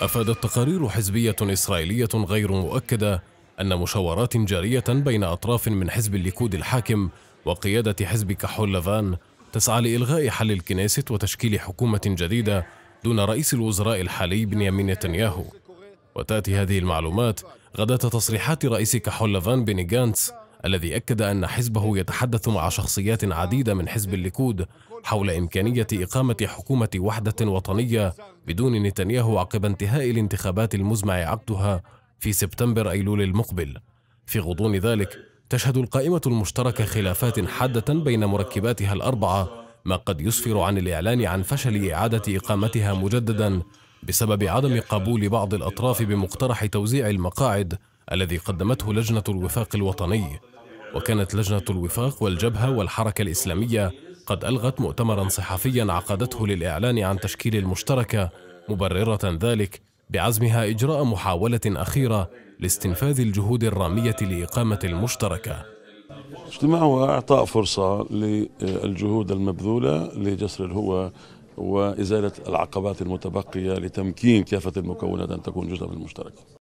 أفادت تقارير حزبية إسرائيلية غير مؤكدة أن مشاورات جارية بين أطراف من حزب الليكود الحاكم وقيادة حزب كحول لافان تسعى لإلغاء حل الكنيست وتشكيل حكومة جديدة دون رئيس الوزراء الحالي بنيامين نتنياهو وتأتي هذه المعلومات غدا تصريحات رئيس كحول لافان بيني جانتس الذي أكد أن حزبه يتحدث مع شخصيات عديدة من حزب الليكود حول إمكانية إقامة حكومة وحدة وطنية بدون نتنياهو عقب انتهاء الانتخابات المزمع عقدها في سبتمبر أيلول المقبل في غضون ذلك تشهد القائمة المشتركة خلافات حادة بين مركباتها الأربعة ما قد يسفر عن الإعلان عن فشل إعادة إقامتها مجددا بسبب عدم قبول بعض الأطراف بمقترح توزيع المقاعد الذي قدمته لجنة الوفاق الوطني وكانت لجنة الوفاق والجبهة والحركة الإسلامية قد ألغت مؤتمرا صحفيا عقدته للإعلان عن تشكيل المشتركة مبررة ذلك بعزمها إجراء محاولة أخيرة لاستنفاذ الجهود الرامية لإقامة المشتركة اجتماع وإعطاء فرصة للجهود المبذولة لجسر الهوى وإزالة العقبات المتبقية لتمكين كافة المكونات أن تكون جزءا من المشتركة